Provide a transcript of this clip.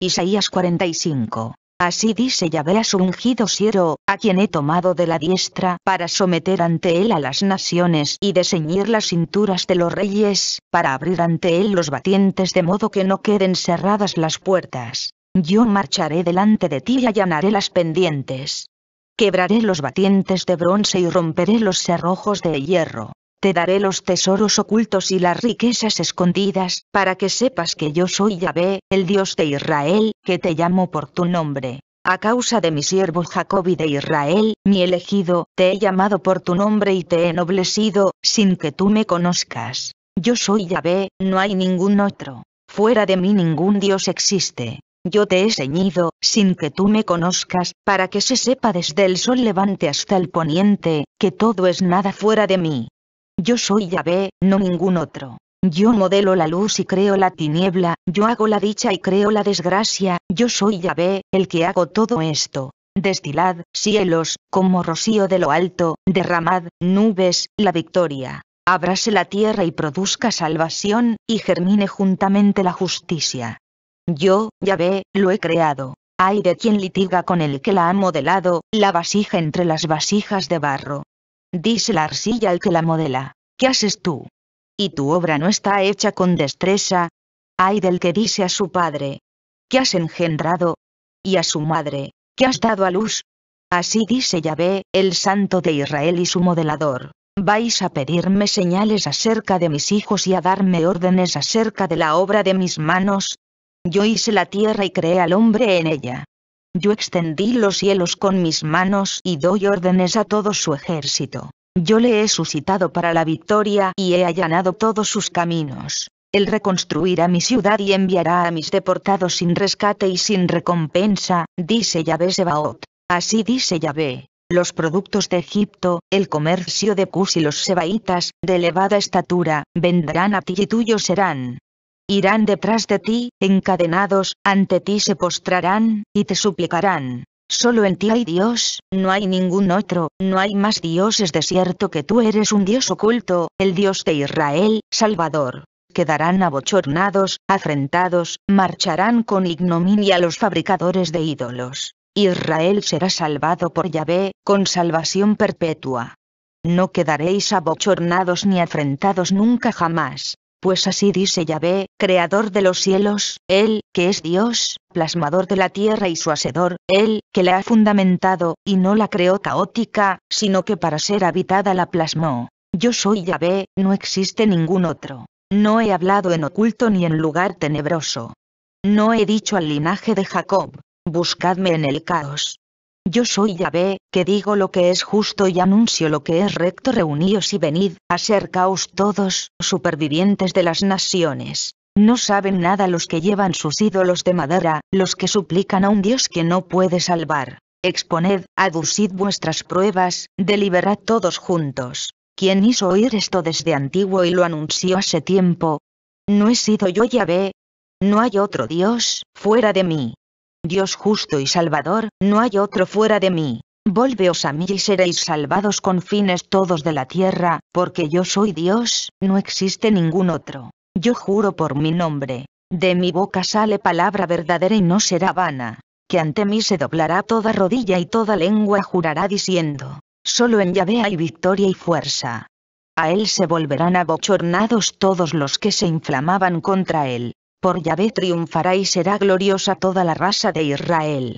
Isaías 45. Así dice Yahvé a su ungido siervo, a quien he tomado de la diestra para someter ante él a las naciones y ceñir las cinturas de los reyes, para abrir ante él los batientes de modo que no queden cerradas las puertas. Yo marcharé delante de ti y allanaré las pendientes. Quebraré los batientes de bronce y romperé los cerrojos de hierro. Te daré los tesoros ocultos y las riquezas escondidas, para que sepas que yo soy Yahvé, el Dios de Israel, que te llamo por tu nombre. A causa de mi siervo Jacob y de Israel, mi elegido, te he llamado por tu nombre y te he ennoblecido, sin que tú me conozcas. Yo soy Yahvé, no hay ningún otro. Fuera de mí ningún Dios existe. Yo te he ceñido, sin que tú me conozcas, para que se sepa desde el sol levante hasta el poniente, que todo es nada fuera de mí. Yo soy Yahvé, no ningún otro. Yo modelo la luz y creo la tiniebla, yo hago la dicha y creo la desgracia, yo soy Yahvé, el que hago todo esto. Destilad, cielos, como rocío de lo alto, derramad, nubes, la victoria. Abrase la tierra y produzca salvación, y germine juntamente la justicia. Yo, Yahvé, lo he creado. Hay de quien litiga con el que la ha modelado, la vasija entre las vasijas de barro. Dice la arcilla el que la modela. ¿Qué haces tú? Y tu obra no está hecha con destreza. Ay del que dice a su padre, ¿qué has engendrado? Y a su madre, ¿qué has dado a luz? Así dice Yahvé, el santo de Israel y su modelador. Vais a pedirme señales acerca de mis hijos y a darme órdenes acerca de la obra de mis manos. Yo hice la tierra y creé al hombre en ella. Yo extendí los cielos con mis manos y doy órdenes a todo su ejército. Yo le he suscitado para la victoria y he allanado todos sus caminos. Él reconstruirá mi ciudad y enviará a mis deportados sin rescate y sin recompensa, dice Yahvé Sebaot. Así dice Yahvé. Los productos de Egipto, el comercio de Cus y los Sebaitas, de elevada estatura, vendrán a ti y tuyos serán. Irán detrás de ti, encadenados, ante ti se postrarán, y te suplicarán. Solo en ti hay Dios, no hay ningún otro, no hay más Dios es cierto que tú eres un Dios oculto, el Dios de Israel, Salvador. Quedarán abochornados, afrentados, marcharán con ignominia los fabricadores de ídolos. Israel será salvado por Yahvé, con salvación perpetua. No quedaréis abochornados ni afrentados nunca jamás. Pues así dice Yahvé, creador de los cielos, Él, que es Dios, plasmador de la tierra y su hacedor, Él, que la ha fundamentado, y no la creó caótica, sino que para ser habitada la plasmó. Yo soy Yahvé, no existe ningún otro. No he hablado en oculto ni en lugar tenebroso. No he dicho al linaje de Jacob, buscadme en el caos, yo soy Yahvé, que digo lo que es justo y anuncio lo que es recto. Reuníos y venid, acercaos todos, supervivientes de las naciones. No saben nada los que llevan sus ídolos de madera, los que suplican a un Dios que no puede salvar. Exponed, aducid vuestras pruebas, deliberad todos juntos. ¿Quién hizo oír esto desde antiguo y lo anunció hace tiempo? ¿No he sido yo Yahvé? No hay otro Dios, fuera de mí. Dios justo y salvador, no hay otro fuera de mí. Volveos a mí y seréis salvados con fines todos de la tierra, porque yo soy Dios, no existe ningún otro. Yo juro por mi nombre. De mi boca sale palabra verdadera y no será vana. Que ante mí se doblará toda rodilla y toda lengua jurará diciendo, solo en Yahvé hay victoria y fuerza. A él se volverán abochornados todos los que se inflamaban contra él. Por Yahvé triunfará y será gloriosa toda la raza de Israel.